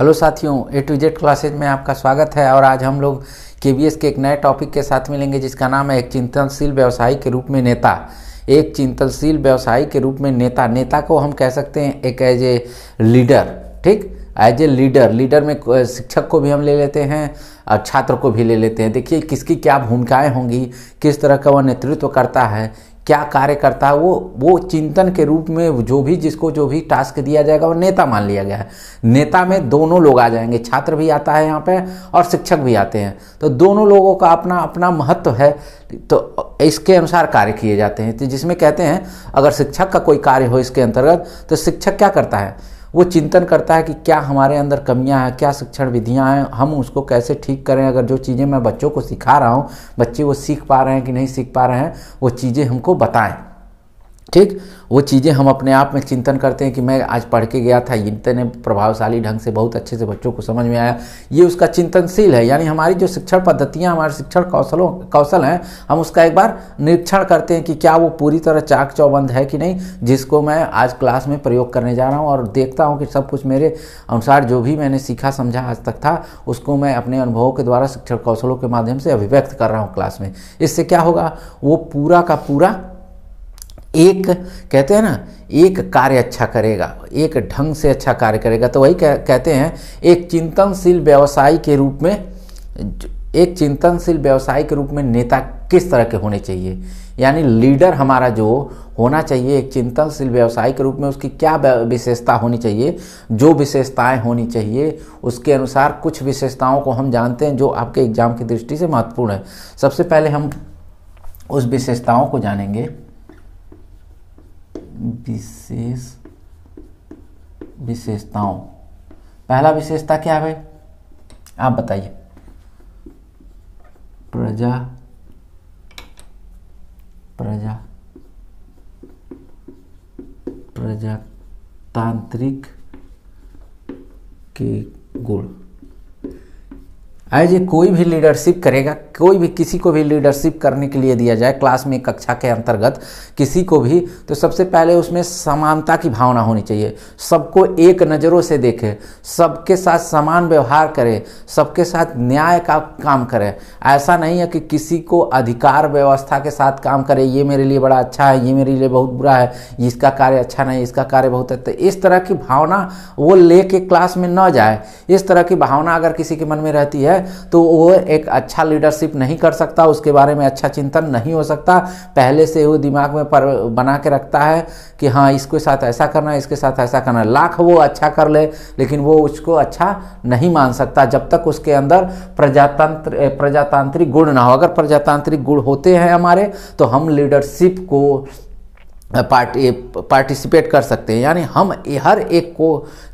hello साथियों ए to Z classes में आपका स्वागत है और आज हम लोग के के एक नए टॉपिक के साथ मिलेंगे जिसका नाम है एक चिंतनशील व्यवसायी के रूप में नेता एक चिंतनशील व्यवसायी के रूप में नेता नेता को हम कह सकते हैं एक एज ए लीडर ठीक एज ए लीडर लीडर में शिक्षक को भी हम ले लेते हैं और छात्र को भी ले लेते हैं देखिए किसकी क्या भूमिकाएं होंगी किस तरह का वह नेतृत्व करता है क्या कार्य करता है वो वो चिंतन के रूप में जो भी जिसको जो भी टास्क दिया जाएगा वो नेता मान लिया गया है नेता में दोनों लोग आ जाएंगे छात्र भी आता है यहाँ पे और शिक्षक भी आते हैं तो दोनों लोगों का अपना अपना महत्व है तो इसके अनुसार कार्य किए जाते हैं तो जिसमें कहते हैं अगर शिक्षक का कोई कार्य हो इसके अंतर्गत तो शिक्षक क्या करता है वो चिंतन करता है कि क्या हमारे अंदर कमियां हैं क्या शिक्षण विधियां हैं हम उसको कैसे ठीक करें अगर जो चीज़ें मैं बच्चों को सिखा रहा हूँ बच्चे वो सीख पा रहे हैं कि नहीं सीख पा रहे हैं वो चीज़ें हमको बताएं ठीक वो चीज़ें हम अपने आप में चिंतन करते हैं कि मैं आज पढ़ के गया था इतने प्रभावशाली ढंग से बहुत अच्छे से बच्चों को समझ में आया ये उसका चिंतनशील है यानी हमारी जो शिक्षण पद्धतियाँ हमारे शिक्षण कौशलों कौशल हैं हम उसका एक बार निरीक्षण करते हैं कि क्या वो पूरी तरह चाक चौबंद है कि नहीं जिसको मैं आज क्लास में प्रयोग करने जा रहा हूँ और देखता हूँ कि सब कुछ मेरे अनुसार जो भी मैंने सीखा समझा आज तक था उसको मैं अपने अनुभवों के द्वारा शिक्षण कौशलों के माध्यम से अभिव्यक्त कर रहा हूँ क्लास में इससे क्या होगा वो पूरा का पूरा एक कहते हैं ना एक कार्य अच्छा करेगा एक ढंग से अच्छा कार्य करेगा तो वही कह, कहते हैं एक चिंतनशील व्यवसायी के रूप में एक चिंतनशील व्यवसाय के रूप में नेता किस तरह के होने चाहिए यानी लीडर हमारा जो होना चाहिए एक चिंतनशील व्यवसाय के रूप में उसकी क्या विशेषता होनी चाहिए जो विशेषताएं होनी चाहिए उसके अनुसार कुछ विशेषताओं को हम जानते हैं जो आपके एग्जाम की दृष्टि से महत्वपूर्ण है सबसे पहले हम उस विशेषताओं को जानेंगे विशेष विशेषताओं पहला विशेषता क्या है आप बताइए प्रजा प्रजा प्रजातांत्रिक के गुण आज ये कोई भी लीडरशिप करेगा कोई भी किसी को भी लीडरशिप करने के लिए दिया जाए क्लास में कक्षा के अंतर्गत किसी को भी तो सबसे पहले उसमें समानता की भावना होनी चाहिए सबको एक नज़रों से देखे सबके साथ समान व्यवहार करे सबके साथ न्याय का काम करे ऐसा नहीं है कि किसी को अधिकार व्यवस्था के साथ काम करे ये मेरे लिए बड़ा अच्छा है ये मेरे लिए बहुत बुरा है इसका कार्य अच्छा नहीं इसका कार्य बहुत अच्छा तो इस तरह की भावना वो ले क्लास में न जाए इस तरह की भावना अगर किसी के मन में रहती है है तो वो एक अच्छा लीडरशिप नहीं कर सकता उसके बारे में अच्छा चिंतन नहीं हो सकता पहले से वो दिमाग में पर बना के रखता है कि हाँ इसके साथ ऐसा करना है इसके साथ ऐसा करना है लाख वो अच्छा कर ले लेकिन वो उसको अच्छा नहीं मान सकता जब तक उसके अंदर प्रजातंत्र प्रजातांत्रिक गुण ना हो अगर प्रजातांत्रिक गुण होते हैं हमारे तो हम लीडरशिप को पार्टी पार्टिसिपेट कर सकते हैं यानी हम हर एक को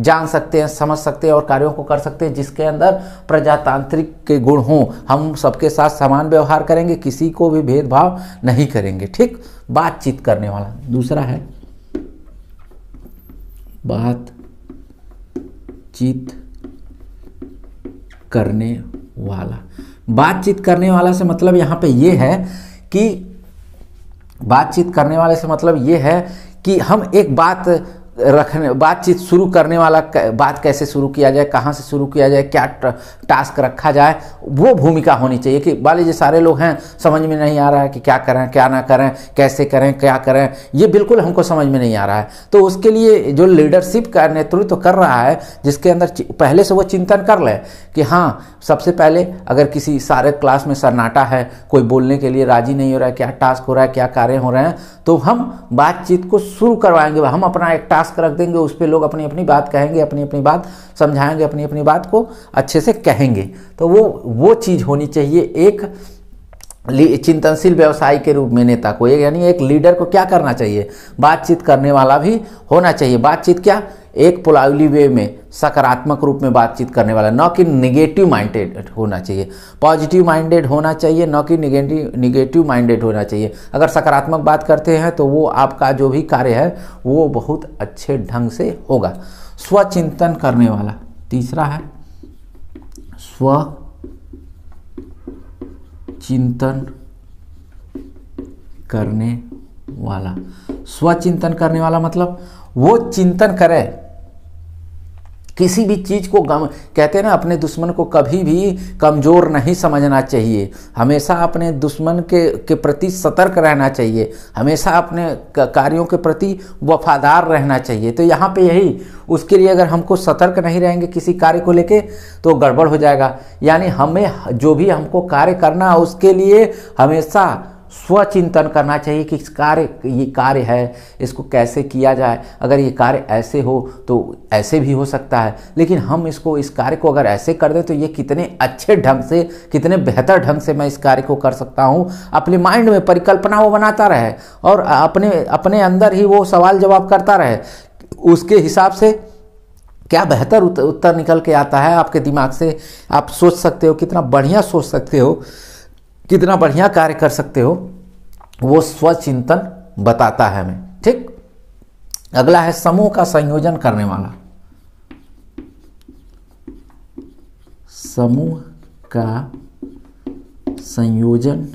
जान सकते हैं समझ सकते हैं और कार्यों को कर सकते हैं जिसके अंदर प्रजातांत्रिक के गुण हों हम सबके साथ समान व्यवहार करेंगे किसी को भी भेदभाव नहीं करेंगे ठीक बातचीत करने वाला दूसरा है बातचीत करने वाला बातचीत करने वाला से मतलब यहाँ पे ये है कि बातचीत करने वाले से मतलब ये है कि हम एक बात रखने बातचीत शुरू करने वाला बात कैसे शुरू किया जाए कहाँ से शुरू किया जाए क्या टास्क रखा जाए वो भूमिका होनी चाहिए कि वाले जो सारे लोग हैं समझ में नहीं आ रहा है कि क्या करें क्या ना करें कैसे करें क्या करें ये बिल्कुल हमको समझ में नहीं आ रहा है तो उसके लिए जो लीडरशिप का नेतृत्व तो कर रहा है जिसके अंदर पहले से वो चिंतन कर लें कि हाँ सबसे पहले अगर किसी सारे क्लास में सन्नाटा है कोई बोलने के लिए राजी नहीं हो रहा है क्या टास्क हो रहा है क्या कार्य हो रहे हैं तो हम बातचीत को शुरू करवाएंगे हम अपना एक टास्क टास्क रख देंगे उस पर लोग अपनी अपनी बात कहेंगे अपनी अपनी बात समझाएंगे अपनी अपनी बात को अच्छे से कहेंगे तो वो वो चीज़ होनी चाहिए एक चिंतनशील व्यवसाय के रूप में नेता को यानी एक लीडर को क्या करना चाहिए बातचीत करने वाला भी होना चाहिए बातचीत क्या एक पोलावली वे में सकारात्मक रूप में बातचीत करने वाला न कि निगेटिव माइंडेड होना चाहिए पॉजिटिव माइंडेड होना चाहिए न कि निगेटिव निगेटिव माइंडेड होना चाहिए अगर सकारात्मक बात करते हैं तो वो आपका जो भी कार्य है वो बहुत अच्छे ढंग से होगा स्वचिंतन करने वाला तीसरा है स्व चिंतन करने वाला स्वचिंतन करने वाला मतलब वो चिंतन करें किसी भी चीज़ को गम कहते हैं ना अपने दुश्मन को कभी भी कमज़ोर नहीं समझना चाहिए हमेशा अपने दुश्मन के के प्रति सतर्क रहना चाहिए हमेशा अपने कार्यों के प्रति वफादार रहना चाहिए तो यहाँ पे यही उसके लिए अगर हमको सतर्क नहीं रहेंगे किसी कार्य को लेके तो गड़बड़ हो जाएगा यानी हमें जो भी हमको कार्य करना है उसके लिए हमेशा स्वचिंतन करना चाहिए कि इस कार्य ये कार्य है इसको कैसे किया जाए अगर ये कार्य ऐसे हो तो ऐसे भी हो सकता है लेकिन हम इसको इस कार्य को अगर ऐसे कर दें तो ये कितने अच्छे ढंग से कितने बेहतर ढंग से मैं इस कार्य को कर सकता हूँ अपने माइंड में परिकल्पना वो बनाता रहे और अपने अपने अंदर ही वो सवाल जवाब करता रहे उसके हिसाब से क्या बेहतर उत्तर निकल के आता है आपके दिमाग से आप सोच सकते हो कितना बढ़िया सोच सकते हो कितना बढ़िया कार्य कर सकते हो वो स्वचिंतन बताता है हमें ठीक अगला है समूह का संयोजन करने वाला समूह का संयोजन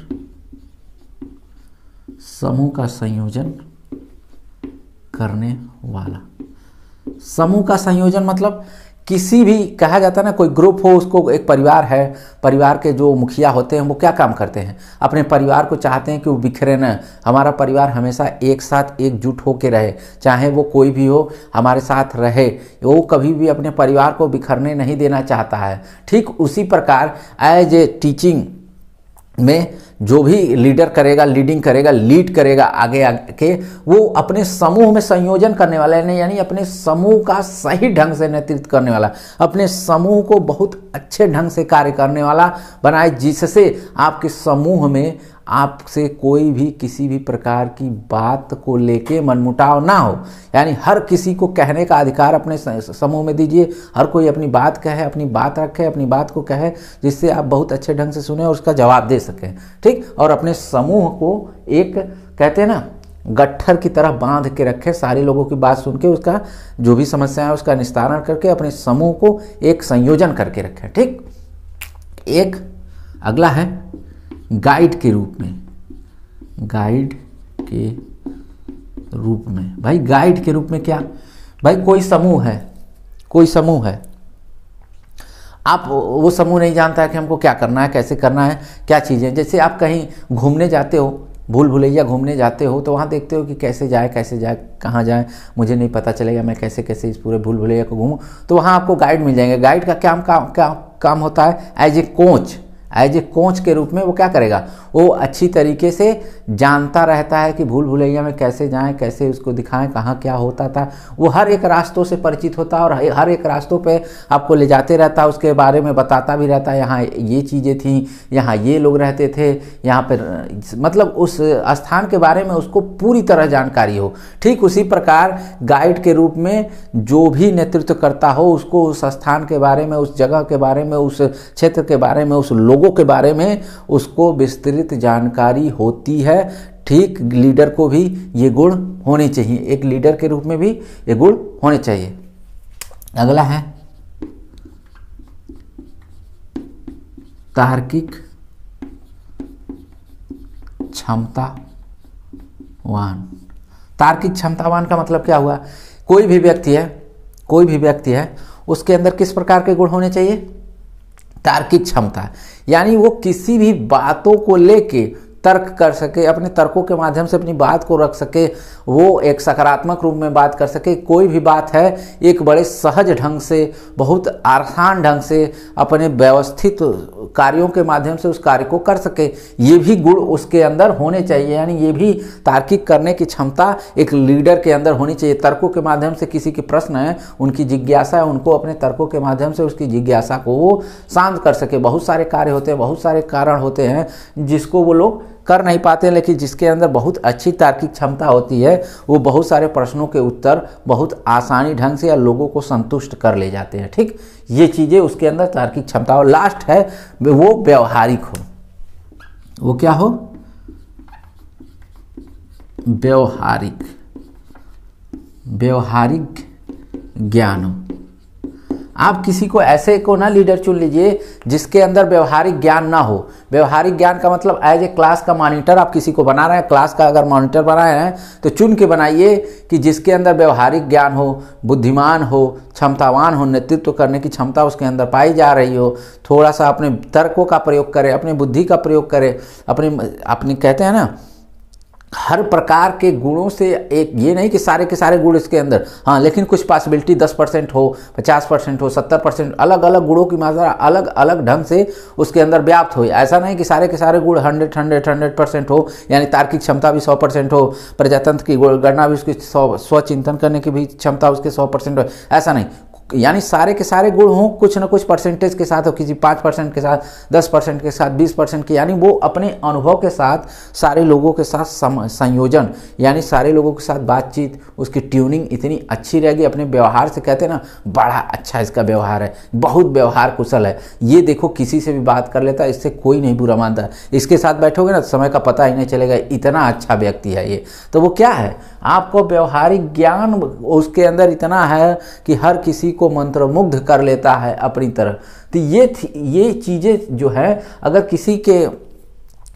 समूह का संयोजन करने वाला समूह का संयोजन मतलब किसी भी कहा जाता है ना कोई ग्रुप हो उसको एक परिवार है परिवार के जो मुखिया होते हैं वो क्या काम करते हैं अपने परिवार को चाहते हैं कि वो बिखरे ना हमारा परिवार हमेशा एक साथ एकजुट होकर रहे चाहे वो कोई भी हो हमारे साथ रहे वो कभी भी अपने परिवार को बिखरने नहीं देना चाहता है ठीक उसी प्रकार एज ए टीचिंग में जो भी लीडर करेगा लीडिंग करेगा लीड करेगा आगे आके वो अपने समूह में संयोजन करने वाला है यानी अपने समूह का सही ढंग से नेतृत्व करने वाला अपने समूह को बहुत अच्छे ढंग से कार्य करने वाला बनाए जिससे आपके समूह में आपसे कोई भी किसी भी प्रकार की बात को लेके मनमुटाव ना हो यानी हर किसी को कहने का अधिकार अपने समूह में दीजिए हर कोई अपनी बात कहे अपनी बात रखे अपनी बात को कहे जिससे आप बहुत अच्छे ढंग से सुने और उसका जवाब दे सकें ठीक और अपने समूह को एक कहते हैं ना गट्ठर की तरह बांध के रखें सारे लोगों की बात सुन के उसका जो भी समस्या है उसका निस्तारण करके अपने समूह को एक संयोजन करके रखें ठीक एक अगला है गाइड के रूप में गाइड के रूप में भाई गाइड के रूप में क्या भाई कोई समूह है कोई समूह है आप वो समूह नहीं जानता है कि हमको क्या करना है कैसे करना है क्या चीज़ें जैसे आप कहीं घूमने जाते हो भूल भुलैया घूमने जाते हो तो वहाँ देखते हो कि कैसे जाए कैसे जाए कहाँ जाए मुझे नहीं पता चलेगा मैं कैसे कैसे इस पूरे भूल भुलैया को घूमूँ तो वहाँ आपको गाइड मिल जाएंगे गाइड का क्या काम क्या काम होता है as a coach as a coach के रूप में वो क्या करेगा वो अच्छी तरीके से जानता रहता है कि भूल भुलैया में कैसे जाएं कैसे उसको दिखाएं कहाँ क्या होता था वो हर एक रास्तों से परिचित होता है और हर एक रास्तों पे आपको ले जाते रहता है उसके बारे में बताता भी रहता है यहाँ ये चीज़ें थी यहाँ ये लोग रहते थे यहाँ पर मतलब उस स्थान के बारे में उसको पूरी तरह जानकारी हो ठीक उसी प्रकार गाइड के रूप में जो भी नेतृत्व करता हो उसको उस स्थान के बारे में उस जगह के बारे में उस क्षेत्र के बारे में उस लोग लोगों के बारे में उसको विस्तृत जानकारी होती है ठीक लीडर को भी ये गुण होने चाहिए एक लीडर के रूप में भी ये गुण होने चाहिए अगला है तार्किक क्षमतावान तार्किक क्षमतावान का मतलब क्या हुआ कोई भी व्यक्ति है कोई भी व्यक्ति है उसके अंदर किस प्रकार के गुण होने चाहिए तार्किक क्षमता यानी वो किसी भी बातों को लेके तर्क कर सके अपने तर्कों के माध्यम से अपनी बात को रख सके वो एक सकारात्मक रूप में बात कर सके कोई भी बात है एक बड़े सहज ढंग से बहुत आसान ढंग से अपने व्यवस्थित कार्यों के माध्यम से उस कार्य को कर सके ये भी गुण उसके अंदर होने चाहिए यानी ये भी तार्किक करने की क्षमता एक लीडर के अंदर होनी चाहिए तर्कों के माध्यम से किसी के प्रश्न है उनकी जिज्ञासा है उनको अपने तर्कों के माध्यम से उसकी जिज्ञासा को वो शांत कर सके बहुत सारे कार्य होते हैं बहुत सारे कारण होते हैं जिसको वो लोग कर नहीं पाते हैं लेकिन जिसके अंदर बहुत अच्छी तार्किक क्षमता होती है वो बहुत सारे प्रश्नों के उत्तर बहुत आसानी ढंग से या लोगों को संतुष्ट कर ले जाते हैं ठीक ये चीज़ें उसके अंदर तार्किक क्षमता और लास्ट है वो व्यवहारिक हो वो क्या हो व्यवहारिक व्यवहारिक ज्ञान हो आप किसी को ऐसे को ना लीडर चुन लीजिए जिसके अंदर व्यवहारिक ज्ञान ना हो व्यवहारिक ज्ञान का मतलब एज ए क्लास का मॉनिटर आप किसी को बना रहे हैं क्लास का अगर मॉनिटर बना रहे हैं तो चुन के बनाइए कि जिसके अंदर व्यवहारिक ज्ञान हो बुद्धिमान हो क्षमतावान हो नेतृत्व करने की क्षमता उसके अंदर पाई जा रही हो थोड़ा सा अपने तर्कों का प्रयोग करें अपनी बुद्धि का प्रयोग करें अपनी अपनी कहते हैं ना हर प्रकार के गुणों से एक ये नहीं कि सारे के सारे गुण इसके अंदर हाँ लेकिन कुछ पॉसिबिलिटी दस परसेंट हो पचास परसेंट हो सत्तर परसेंट अलग अलग गुणों की मात्रा अलग अलग ढंग से उसके अंदर व्याप्त हो ऐसा नहीं कि सारे के सारे गुण हंड्रेड हंड्रेड हंड्रेड परसेंट हो यानी तार्किक क्षमता भी सौ परसेंट हो प्रजातंत्र की गणना भी उसकी सौ स्वचिंतन करने की भी क्षमता उसके सौ परसेंट हो ऐसा नहीं यानी सारे के सारे गुण हों कुछ ना कुछ परसेंटेज के साथ हो किसी पाँच परसेंट के साथ दस परसेंट के साथ बीस परसेंट के यानी वो अपने अनुभव के साथ सारे लोगों के साथ संयोजन यानी सारे लोगों के साथ बातचीत उसकी ट्यूनिंग इतनी अच्छी रहेगी अपने व्यवहार से कहते हैं ना बड़ा अच्छा इसका व्यवहार है बहुत व्यवहार कुशल है ये देखो किसी से भी बात कर लेता है इससे कोई नहीं बुरा मानता इसके साथ बैठोगे ना समय का पता ही नहीं चलेगा इतना अच्छा व्यक्ति है ये तो वो क्या है आपको व्यवहारिक ज्ञान उसके अंदर इतना है कि हर किसी को मंत्रमुग्ध कर लेता है अपनी तरह तो ये ये चीज़ें जो है अगर किसी के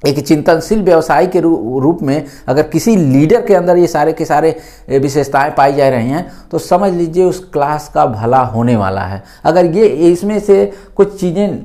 एक चिंतनशील व्यवसाय के रू, रूप में अगर किसी लीडर के अंदर ये सारे के सारे विशेषताएं पाई जा रही हैं तो समझ लीजिए उस क्लास का भला होने वाला है अगर ये इसमें से कुछ चीज़ें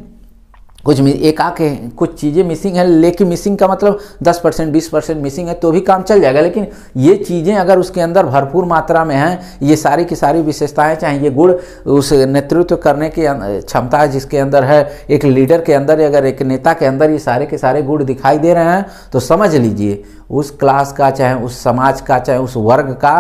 कुछ एक आके कुछ चीज़ें मिसिंग है लेकिन मिसिंग का मतलब 10 परसेंट बीस परसेंट मिसिंग है तो भी काम चल जाएगा लेकिन ये चीज़ें अगर उसके अंदर भरपूर मात्रा में हैं ये सारी की सारी विशेषताएं चाहे ये गुण उस नेतृत्व करने की अं- क्षमता जिसके अंदर है एक लीडर के अंदर अगर एक नेता के अंदर ये सारे के सारे गुण दिखाई दे रहे हैं तो समझ लीजिए उस क्लास का चाहे उस समाज का चाहे उस वर्ग का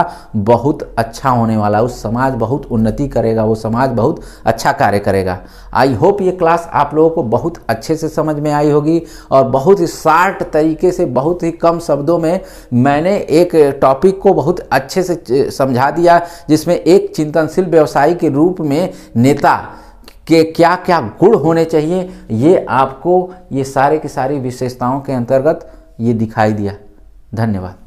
बहुत अच्छा होने वाला उस समाज बहुत उन्नति करेगा वो समाज बहुत अच्छा कार्य करेगा आई होप ये क्लास आप लोगों को बहुत अच्छे से समझ में आई होगी और बहुत ही शार्ट तरीके से बहुत ही कम शब्दों में मैंने एक टॉपिक को बहुत अच्छे से समझा दिया जिसमें एक चिंतनशील व्यवसायी के रूप में नेता के क्या क्या गुण होने चाहिए ये आपको ये सारे के सारी विशेषताओं के अंतर्गत ये दिखाई दिया धन्यवाद